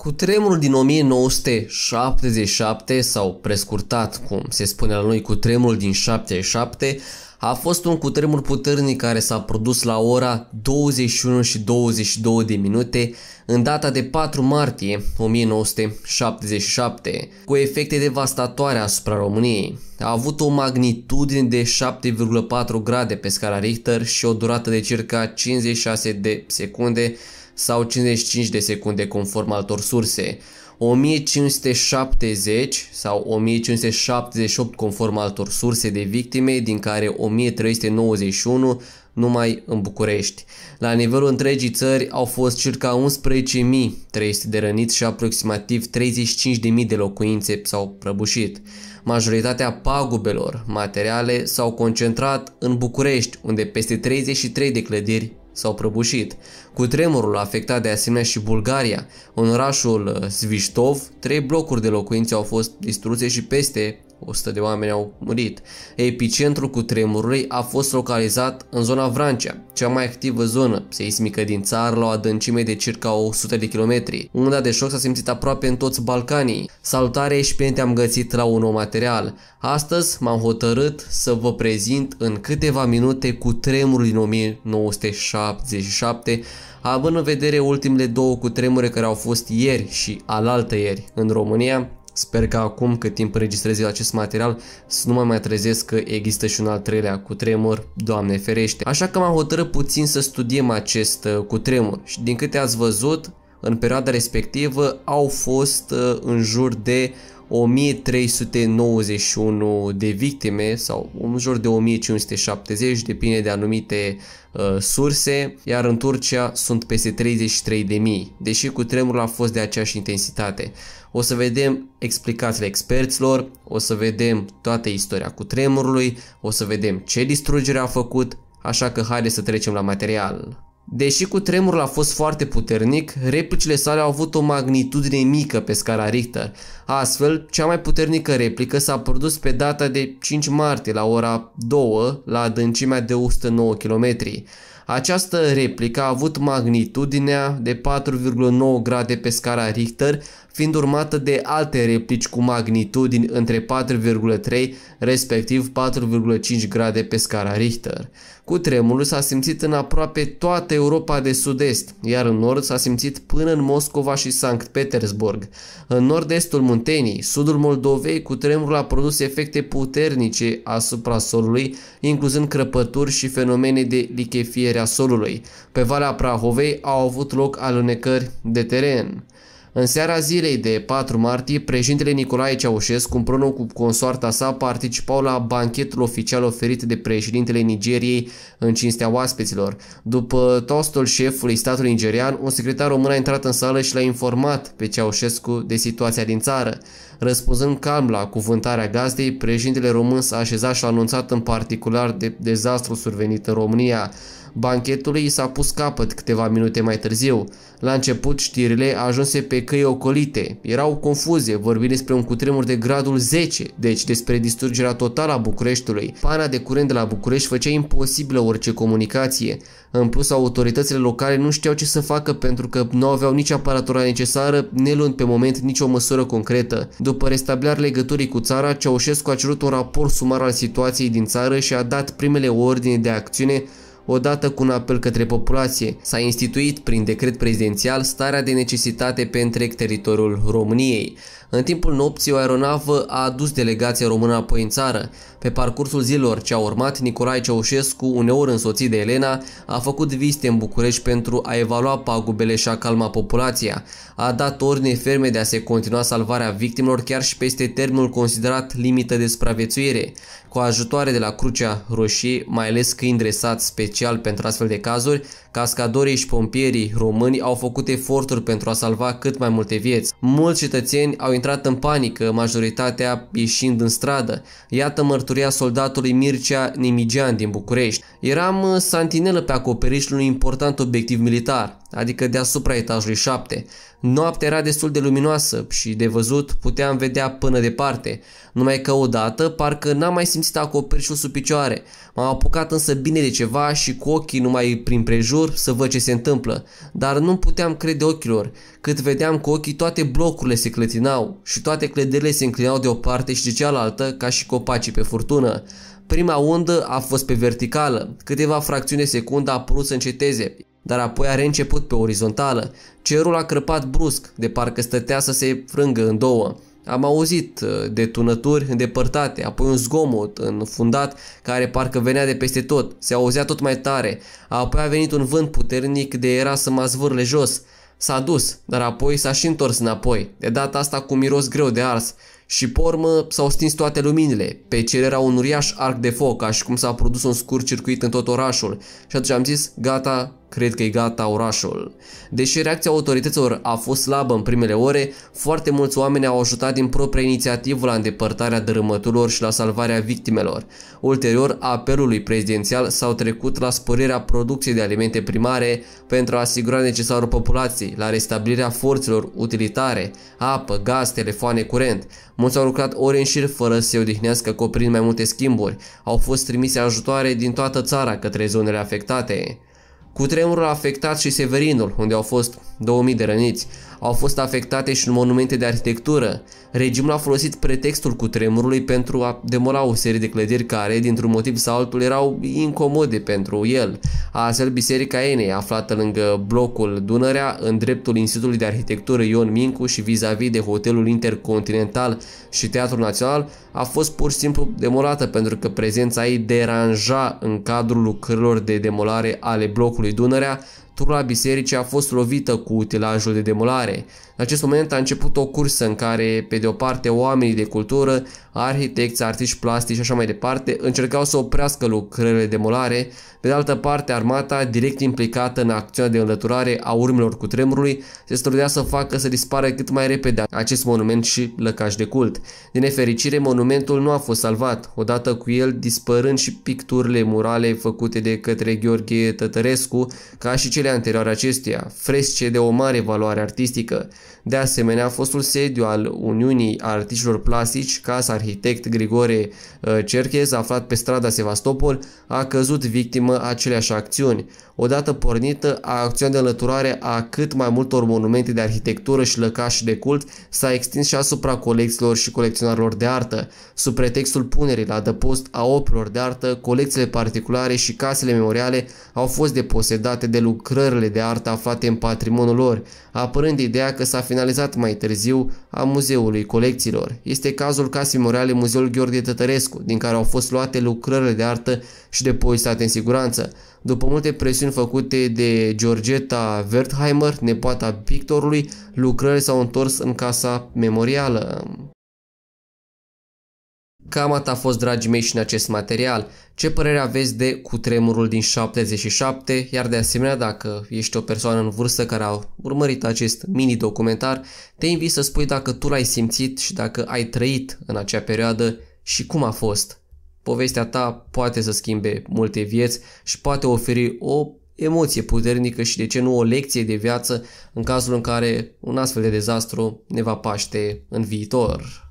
Cu tremurul din 1977 sau prescurtat, cum se spune la noi, cu tremurul din 77, a fost un cutremur puternic care s-a produs la ora 21 și 22 de minute în data de 4 martie 1977, cu efecte devastatoare asupra României. A avut o magnitudine de 7,4 grade pe scala Richter și o durată de circa 56 de secunde, sau 55 de secunde conform altor surse, 1570 sau 1578 conform altor surse de victime, din care 1391 numai în București. La nivelul întregii țări au fost circa 11.300 de răniți și aproximativ 35.000 de locuințe s-au prăbușit. Majoritatea pagubelor materiale s-au concentrat în București, unde peste 33 de clădiri s-au prăbușit. Cu tremurul a afectat de asemenea și Bulgaria. În orașul eh, Zvistov, trei blocuri de locuințe au fost distruse și peste 100 de oameni au murit. Epicentrul tremurului a fost localizat în zona Vrancea, cea mai activă zonă seismică din țară la o adâncime de circa 100 de kilometri. Unda de șoc s-a simțit aproape în toți Balcanii. Salutare și pe am găsit la un nou material. Astăzi m-am hotărât să vă prezint în câteva minute cu tremurul din 1977 având în vedere ultimele două cutremure care au fost ieri și alaltă ieri în România, Sper că acum cât timp înregistrez eu acest material să nu mă mai trezesc că există și un al treilea tremur doamne ferește. Așa că m-am hotărât puțin să studiem acest uh, cu tremur. și din câte ați văzut, în perioada respectivă au fost uh, în jur de 1391 de victime sau în jur de 1570, depinde de anumite uh, surse, iar în Turcia sunt peste 33.000, deși cu tremurul a fost de aceeași intensitate. O să vedem explicațiile experților, o să vedem toată istoria cu tremurului, o să vedem ce distrugere a făcut, așa că haide să trecem la material. Deși cu tremurul a fost foarte puternic, replicile sale au avut o magnitudine mică pe scara Richter. Astfel, cea mai puternică replică s-a produs pe data de 5 martie la ora 2 la adâncimea de 109 km. Această replică a avut magnitudinea de 4,9 grade pe scara Richter, fiind urmată de alte replici cu magnitudini între 4,3 respectiv 4,5 grade pe scara Richter. Cu tremurul s-a simțit în aproape toată Europa de sud-est, iar în nord s-a simțit până în Moscova și Sankt Petersburg. În nord-estul Muntenii, sudul Moldovei, cu tremurul a produs efecte puternice asupra solului, incluzând crăpături și fenomene de lichefiere căderea solului. Pe Valea Prahovei au avut loc alunecări de teren. În seara zilei de 4 martie, președintele Nicolae Ceaușescu împreună cu consoarta sa participau la banchetul oficial oferit de președintele Nigeriei în cinstea oaspeților. După tostul șefului statului nigerian, un secretar român a intrat în sală și l-a informat pe Ceaușescu de situația din țară. Răspunzând calm la cuvântarea gazdei, președintele român s-a așezat și a anunțat în particular de dezastrul survenit în România. Banchetului i s-a pus capăt câteva minute mai târziu. La început știrile ajunse pe căi ocolite. Erau confuze, vorbind despre un cutremur de gradul 10, deci despre distrugerea totală a Bucureștiului. Pana de curent de la București făcea imposibilă orice comunicație. În plus, autoritățile locale nu știau ce să facă pentru că nu aveau nici aparatura necesară, luând pe moment nicio măsură concretă. După restabilarea legăturii cu țara, Ceaușescu a cerut un raport sumar al situației din țară și a dat primele ordine de acțiune Odată cu un apel către populație, s-a instituit prin decret prezidențial starea de necesitate pe întreg teritoriul României. În timpul nopții, o aeronavă a adus delegația română apoi în țară. Pe parcursul zilor ce a urmat, Nicolae Ceaușescu, uneori însoțit de Elena, a făcut vizite în București pentru a evalua pagubele și a calma populația. A dat ordine ferme de a se continua salvarea victimelor chiar și peste termenul considerat limită de supraviețuire cu ajutoare de la Crucea Roșie, mai ales câini dresați special pentru astfel de cazuri, Cascadorii și pompierii români au făcut eforturi pentru a salva cât mai multe vieți. Mulți cetățeni au intrat în panică, majoritatea ieșind în stradă. Iată mărturia soldatului Mircea Nimigean din București. Eram uh, santinelă pe acoperișul unui important obiectiv militar, adică deasupra etajului 7. Noaptea era destul de luminoasă și de văzut puteam vedea până departe, numai că odată parcă n-am mai simțit acoperișul sub picioare. M-am apucat însă bine de ceva și cu ochii numai prin prejur jur să văd ce se întâmplă, dar nu puteam crede ochilor, cât vedeam cu ochii toate blocurile se clătinau și toate clădirile se înclinau de o parte și de cealaltă ca și copacii pe furtună. Prima undă a fost pe verticală, câteva fracțiuni de secundă a apărut să înceteze, dar apoi a reînceput pe orizontală. Cerul a crăpat brusc, de parcă stătea să se frângă în două. Am auzit uh, de tunături îndepărtate, apoi un zgomot înfundat care parcă venea de peste tot, se auzea tot mai tare, apoi a venit un vânt puternic de era să mă zvârle jos. S-a dus, dar apoi s-a și întors înapoi, de data asta cu miros greu de ars, și pormă s-au stins toate luminile. Pe cer era un uriaș arc de foc, ca și cum s-a produs un scurt circuit în tot orașul. Și atunci am zis, gata, Cred că e gata orașul. Deși reacția autorităților a fost slabă în primele ore, foarte mulți oameni au ajutat din propria inițiativă la îndepărtarea dărâmăturilor și la salvarea victimelor. Ulterior, apelului prezidențial s-au trecut la sporirea producției de alimente primare pentru a asigura necesarul populației, la restabilirea forțelor utilitare, apă, gaz, telefoane, curent. Mulți au lucrat ore în șir fără să se odihnească coprind mai multe schimburi. Au fost trimise ajutoare din toată țara către zonele afectate. Cu tremurul a afectat și Severinul, unde au fost 2000 de răniți. Au fost afectate și monumente de arhitectură. Regimul a folosit pretextul cu tremurului pentru a demola o serie de clădiri care, dintr-un motiv sau altul, erau incomode pentru el. Astfel, Biserica Enei, aflată lângă blocul Dunărea, în dreptul Institutului de Arhitectură Ion Mincu și vis-a-vis -vis de Hotelul Intercontinental și Teatrul Național, a fost pur și simplu demolată pentru că prezența ei deranja în cadrul lucrărilor de demolare ale blocului locului Dunărea, turla bisericii a fost lovită cu utilajul de demolare. În acest moment a început o cursă în care, pe de o parte, oamenii de cultură, arhitecți, artiști plastici și așa mai departe, încercau să oprească lucrările de demolare, pe de altă parte, armata, direct implicată în acțiunea de înlăturare a urmelor cu tremurului, se străduia să facă să dispară cât mai repede acest monument și lăcaș de cult. Din nefericire, monumentul nu a fost salvat, odată cu el dispărând și picturile murale făcute de către Gheorghe Tătărescu, ca și cele starea anterioară acesteia, fresce de o mare valoare artistică. De asemenea, fostul sediu al Uniunii Artiștilor Plastici, casa arhitect Grigore uh, Cerchez, aflat pe strada Sevastopol, a căzut victimă aceleași acțiuni odată pornită a acțiunea de înlăturare a cât mai multor monumente de arhitectură și lăcași de cult s-a extins și asupra colecțiilor și colecționarilor de artă. Sub pretextul punerii la adăpost a operilor de artă, colecțiile particulare și casele memoriale au fost deposedate de lucrările de artă aflate în patrimoniul lor, apărând ideea că s-a finalizat mai târziu a Muzeului Colecțiilor. Este cazul casei memoriale Muzeul Gheorghe Tătărescu, din care au fost luate lucrările de artă și depozitate în siguranță. După multe presiuni făcute de Georgeta Wertheimer, nepoata pictorului, lucrările s-au întors în casa memorială. Cam atât a fost, dragii mei, și în acest material. Ce părere aveți de cutremurul din 77? Iar de asemenea, dacă ești o persoană în vârstă care a urmărit acest mini-documentar, te invit să spui dacă tu l-ai simțit și dacă ai trăit în acea perioadă și cum a fost povestea ta poate să schimbe multe vieți și poate oferi o emoție puternică și de ce nu o lecție de viață în cazul în care un astfel de dezastru ne va paște în viitor.